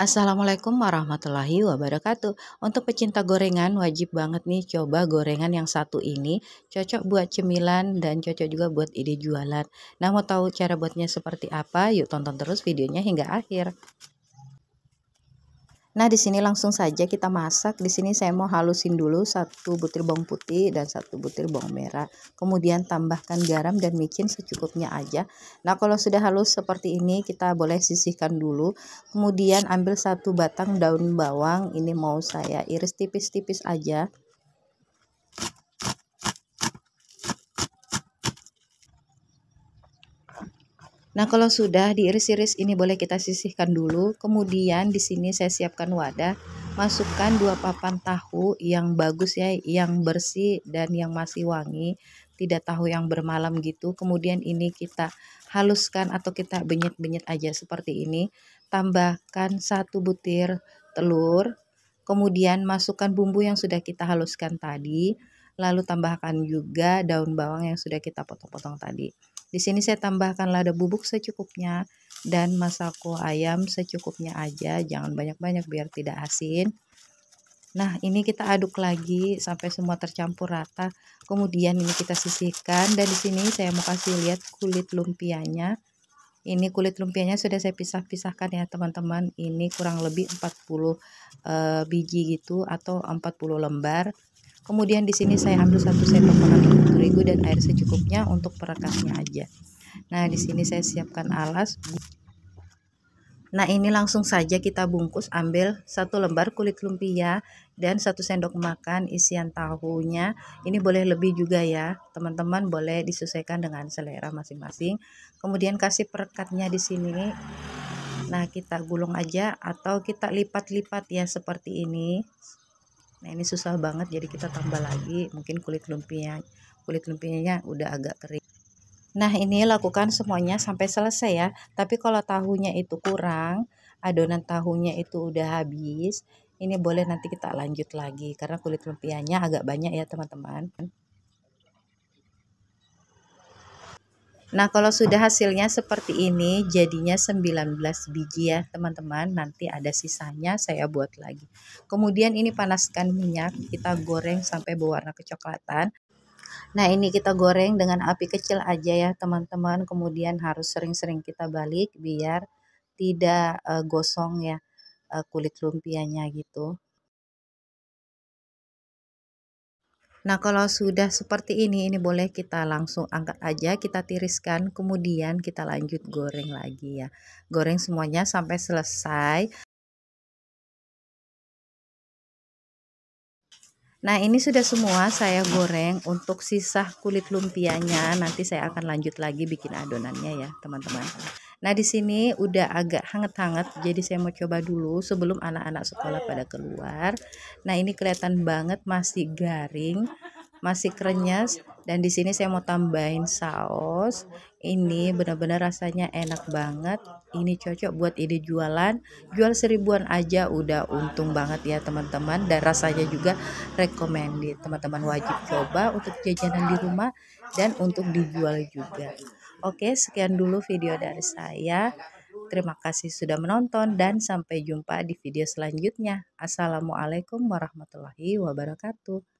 Assalamualaikum warahmatullahi wabarakatuh. Untuk pecinta gorengan wajib banget nih coba gorengan yang satu ini. Cocok buat cemilan dan cocok juga buat ide jualan. Nah mau tahu cara buatnya seperti apa? Yuk tonton terus videonya hingga akhir. Nah, di sini langsung saja kita masak. Di sini saya mau halusin dulu satu butir bawang putih dan satu butir bawang merah. Kemudian tambahkan garam dan micin secukupnya aja. Nah, kalau sudah halus seperti ini kita boleh sisihkan dulu. Kemudian ambil satu batang daun bawang. Ini mau saya iris tipis-tipis aja. Nah, kalau sudah diiris-iris ini boleh kita sisihkan dulu. Kemudian di sini saya siapkan wadah, masukkan dua papan tahu yang bagus ya, yang bersih dan yang masih wangi, tidak tahu yang bermalam gitu. Kemudian ini kita haluskan atau kita benyet-benyet aja seperti ini. Tambahkan satu butir telur, kemudian masukkan bumbu yang sudah kita haluskan tadi, lalu tambahkan juga daun bawang yang sudah kita potong-potong tadi. Di sini saya tambahkan lada bubuk secukupnya dan masako ayam secukupnya aja, jangan banyak-banyak biar tidak asin. Nah, ini kita aduk lagi sampai semua tercampur rata. Kemudian ini kita sisihkan dan di sini saya mau kasih lihat kulit lumpianya. Ini kulit lumpianya sudah saya pisah-pisahkan ya, teman-teman. Ini kurang lebih 40 uh, eh, biji gitu atau 40 lembar. Kemudian di sini saya ambil satu sendok makan tepung terigu dan air secukupnya untuk perekatnya aja. Nah, di sini saya siapkan alas. Nah, ini langsung saja kita bungkus ambil satu lembar kulit lumpia dan satu sendok makan isian tahunya. Ini boleh lebih juga ya, teman-teman boleh disesuaikan dengan selera masing-masing. Kemudian kasih perekatnya di sini. Nah, kita gulung aja atau kita lipat-lipat ya seperti ini nah ini susah banget jadi kita tambah lagi mungkin kulit lumpia kulit lumpianya udah agak kering nah ini lakukan semuanya sampai selesai ya tapi kalau tahunya itu kurang adonan tahunya itu udah habis ini boleh nanti kita lanjut lagi karena kulit lumpianya agak banyak ya teman-teman Nah, kalau sudah hasilnya seperti ini, jadinya 19 biji ya, teman-teman. Nanti ada sisanya saya buat lagi. Kemudian ini panaskan minyak, kita goreng sampai berwarna kecoklatan. Nah, ini kita goreng dengan api kecil aja ya, teman-teman. Kemudian harus sering-sering kita balik biar tidak uh, gosong ya uh, kulit lumpianya gitu. Nah kalau sudah seperti ini, ini boleh kita langsung angkat aja, kita tiriskan, kemudian kita lanjut goreng lagi ya. Goreng semuanya sampai selesai. Nah ini sudah semua saya goreng untuk sisa kulit lumpianya nanti saya akan lanjut lagi bikin adonannya ya teman-teman. Nah, di sini udah agak hangat-hangat, jadi saya mau coba dulu sebelum anak-anak sekolah pada keluar. Nah, ini kelihatan banget masih garing, masih krenyes dan di sini saya mau tambahin saus. Ini benar-benar rasanya enak banget. Ini cocok buat ide jualan. Jual seribuan aja udah untung banget ya, teman-teman. Dan rasanya juga recommended. Teman-teman wajib coba untuk jajanan di rumah dan untuk dijual juga. Oke, sekian dulu video dari saya. Terima kasih sudah menonton dan sampai jumpa di video selanjutnya. Assalamualaikum warahmatullahi wabarakatuh.